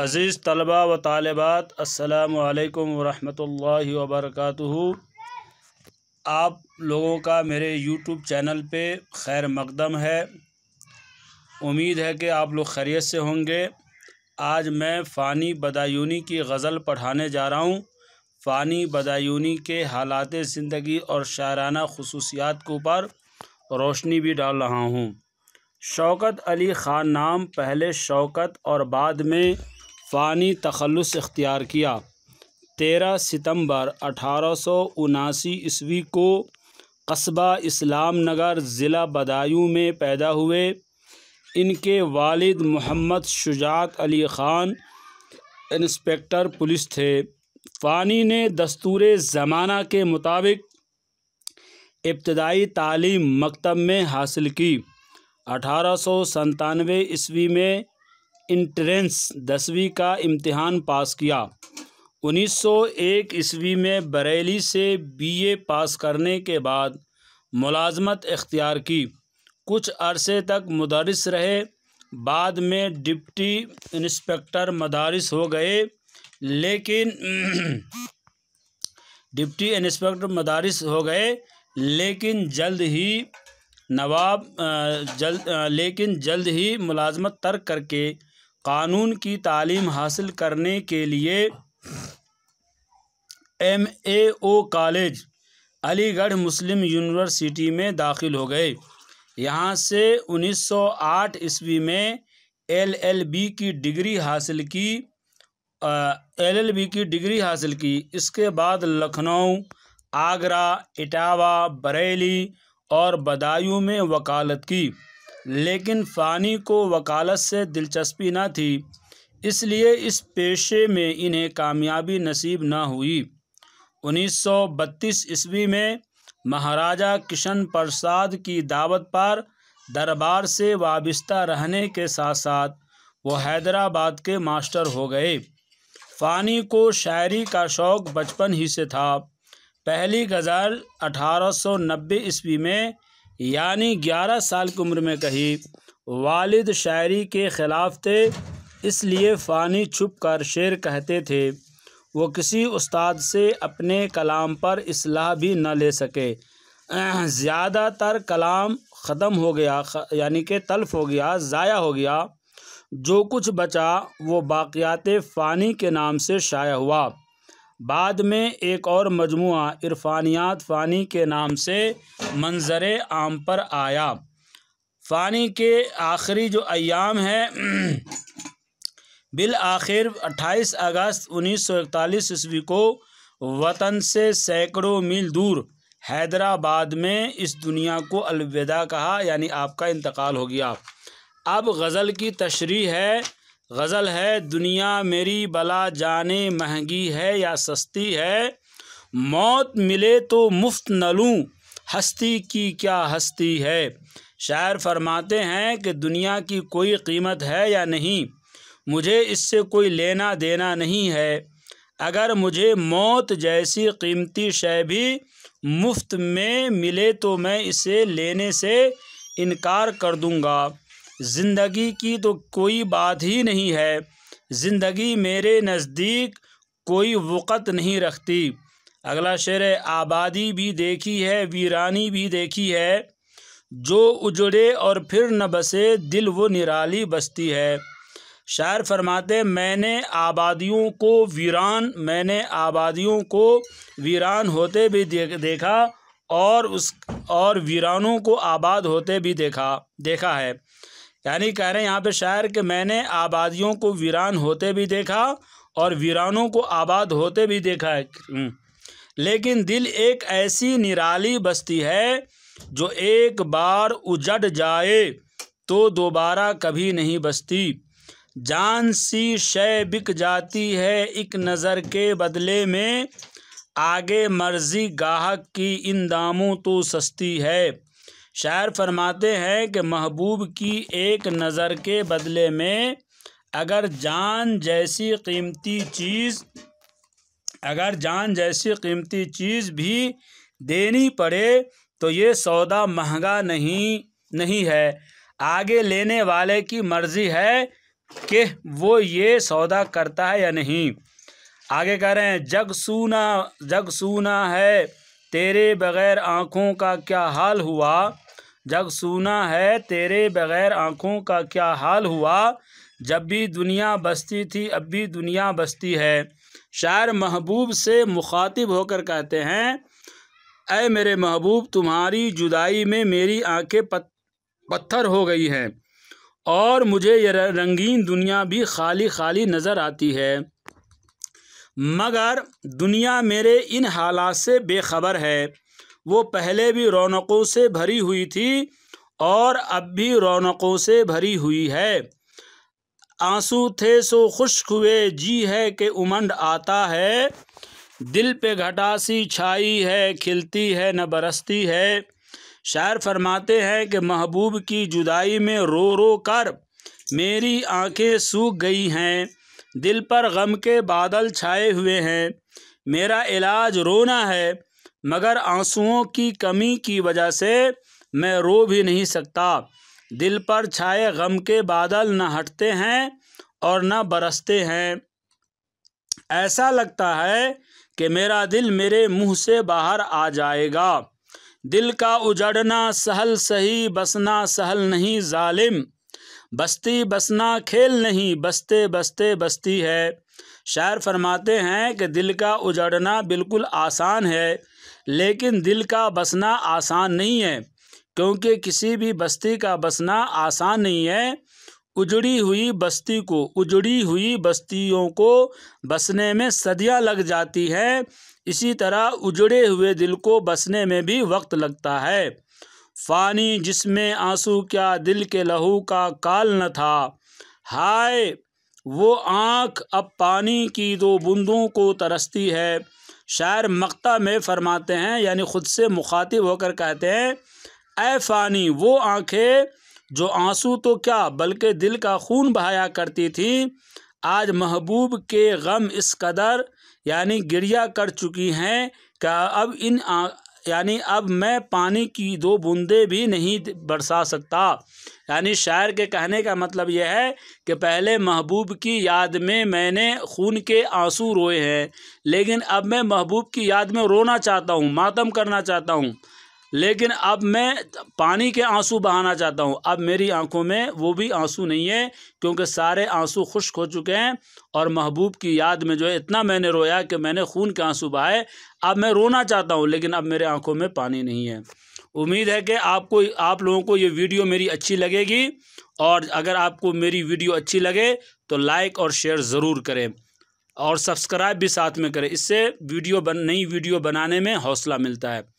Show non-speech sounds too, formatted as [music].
अज़ीज़ तलबा व तालबात असलकम वरहि वबरक आप लोगों का मेरे यूट्यूब चैनल पे खैर मकदम है उम्मीद है कि आप लोग खैरियत से होंगे आज मैं फ़ानी बदायूनी की गज़ल पढ़ाने जा रहा हूँ फ़ानी बदायूनी के हालात ज़िंदगी और शायराना खसूसियात के ऊपर रोशनी भी डाल रहा हूँ शौकत अली ख़ान नाम पहले शौकत और बाद में फ़ानी तखलस इख्तियार किया तेरह सितम्बर अठारह सौ उनासी ईस्वी को कस्बा इस्लाम नगर ज़िला बदायूँ में पैदा हुए इनके वालिद मोहम्मद शुजात अली ख़ान इंस्पेक्टर पुलिस थे फ़ानी ने दस्तूर ज़माना के मुताबिक इब्तदाई तालीम मकतब में हासिल की अठारह सौ ईस्वी में इंट्रेंस दसवीं का इम्तहान पास किया 1901 ईस्वी में बरेली से बीए पास करने के बाद मुलाजमत इख्तियार की कुछ अरसे तक मदारस रहे बाद में डिप्टी इंस्पेक्टर मदारस हो गए लेकिन [clears throat] डिप्टी इंस्पेक्टर मदारस हो गए लेकिन जल्द ही नवाब जल्द लेकिन जल्द ही मुलाजमत तर्क करके क़ानून की तालीम हासिल करने के लिए M A O college Aligarh Muslim university में दाखिल हो गए यहाँ से 1908 ईस्वी में एलएलबी की डिग्री हासिल की एलएलबी की डिग्री हासिल की इसके बाद लखनऊ आगरा इटावा बरेली और बदायूं में वकालत की लेकिन फ़ानी को वकालत से दिलचस्पी न थी इसलिए इस पेशे में इन्हें कामयाबी नसीब ना हुई 1932 ईस्वी में महाराजा किशन प्रसाद की दावत पर दरबार से वाबस्ता रहने के साथ साथ वो हैदराबाद के मास्टर हो गए फ़ानी को शायरी का शौक़ बचपन ही से था पहली गज़ल 1890 ईस्वी में यानी ग्यारह साल की उम्र में कही वालिद शायरी के ख़िलाफ़ थे इसलिए फ़ानी छुप कर शेर कहते थे वो किसी उस्ताद से अपने कलाम पर असलाह भी न ले सके ज़्यादातर कलाम ख़त्म हो गया यानी कि तल्फ हो गया ज़ाया हो गया जो कुछ बचा वो बाक़ियात फ़ानी के नाम से शाया हुआ बाद में एक और मजमू इरफानियात फ़ानी के नाम से मंज़र आम पर आया फ़ानी के आखिरी जो अयाम है बिल आखिर अट्ठाईस अगस्त उन्नीस सौ इकतालीस ईस्वी को वतन से सैकड़ों मील दूर हैदराबाद में इस दुनिया को अलविदा कहा यानी आपका इंतकाल हो गया अब गज़ल की तशरी है गज़ल है दुनिया मेरी भला जाने महंगी है या सस्ती है मौत मिले तो मुफ्त न लूँ हस्ती की क्या हस्ती है शायर फरमाते हैं कि दुनिया की कोई कीमत है या नहीं मुझे इससे कोई लेना देना नहीं है अगर मुझे मौत जैसी कीमती शय भी मुफ्त में मिले तो मैं इसे लेने से इनकार कर दूंगा ज़िंदगी की तो कोई बात ही नहीं है ज़िंदगी मेरे नज़दीक कोई वक़्त नहीं रखती अगला शेर है आबादी भी देखी है वीरानी भी देखी है जो उजड़े और फिर न बसे दिल वो निराली बसती है शायर फरमाते मैंने आबादियों को वीरान मैंने आबादियों को वीरान होते भी देखा और उस और वीरानों को आबाद होते भी देखा देखा है यानी कह रहे हैं यहाँ पे शायर कि मैंने आबादियों को वीरान होते भी देखा और वीरानों को आबाद होते भी देखा है हम्म। लेकिन दिल एक ऐसी निराली बस्ती है जो एक बार उजड़ जाए तो दोबारा कभी नहीं बसती जान सी शय बिक जाती है एक नज़र के बदले में आगे मर्जी गाहक की इन दामों तो सस्ती है शायर फरमाते हैं कि महबूब की एक नज़र के बदले में अगर जान जैसी कीमती चीज़ अगर जान जैसी कीमती चीज़ भी देनी पड़े तो ये सौदा महंगा नहीं नहीं है आगे लेने वाले की मर्ज़ी है कि वो ये सौदा करता है या नहीं आगे कह रहे हैं जग सूना जग सूना है तेरे बग़ैर आँखों का क्या हाल हुआ जग सूना है तेरे बगैर आँखों का क्या हाल हुआ जब भी दुनिया बसती थी अब भी दुनिया बसती है शायर महबूब से मुखातिब होकर कहते हैं अय मेरे महबूब तुम्हारी जुदाई में मेरी आंखें पत्थर हो गई हैं और मुझे यह रंगीन दुनिया भी खाली खाली नज़र आती है मगर दुनिया मेरे इन हालात से बेखबर है वो पहले भी रौनकों से भरी हुई थी और अब भी रौनकों से भरी हुई है आंसू थे सो खुश्क हुए जी है कि उमंड आता है दिल पे घटासी छाई है खिलती है न बरसती है शायर फरमाते हैं कि महबूब की जुदाई में रो रो कर मेरी आंखें सूख गई हैं दिल पर गम के बादल छाए हुए हैं मेरा इलाज रोना है मगर आंसुओं की कमी की वजह से मैं रो भी नहीं सकता दिल पर छाए गम के बादल न हटते हैं और न बरसते हैं ऐसा लगता है कि मेरा दिल मेरे मुंह से बाहर आ जाएगा दिल का उजड़ना सहल सही बसना सहल नहीं जालिम बस्ती बसना खेल नहीं बसते बसते बस्ती है शायर फरमाते हैं कि दिल का उजड़ना बिल्कुल आसान है लेकिन दिल का बसना आसान नहीं है क्योंकि किसी भी बस्ती का बसना आसान नहीं है उजड़ी हुई बस्ती को उजड़ी हुई बस्तियों को बसने में सदियां लग जाती हैं इसी तरह उजड़े हुए दिल को बसने में भी वक्त लगता है फ़ानी जिसमें आंसू क्या दिल के लहू का काल न था हाय वो आँख अब पानी की दो बूंदों को तरसती है शायर मक्ता में फरमाते हैं यानी ख़ुद से मुखातिब होकर कहते हैं ए फ़ानी वो आँखें जो आंसू तो क्या बल्कि दिल का खून बहाया करती थी आज महबूब के गम इस कदर यानी गिरिया कर चुकी हैं क्या अब इन यानी अब मैं पानी की दो बूंदें भी नहीं बरसा सकता यानी शायर के कहने का मतलब यह है कि पहले महबूब की याद में मैंने खून के आंसू रोए हैं लेकिन अब मैं महबूब की याद में रोना चाहता हूँ मातम करना चाहता हूँ लेकिन अब मैं पानी के आंसू बहाना चाहता हूँ अब मेरी आंखों में वो भी आंसू नहीं है क्योंकि सारे आंसू खुश्क हो चुके हैं और महबूब की याद में जो है इतना मैंने रोया कि मैंने खून के आंसू बहाए अब मैं रोना चाहता हूँ लेकिन अब मेरे आंखों में पानी नहीं है उम्मीद है कि आपको आप लोगों को ये वीडियो मेरी अच्छी लगेगी और अगर आपको मेरी वीडियो अच्छी लगे तो लाइक और शेयर ज़रूर करें और सब्सक्राइब भी साथ में करें इससे वीडियो बन नई वीडियो बनाने में हौसला मिलता है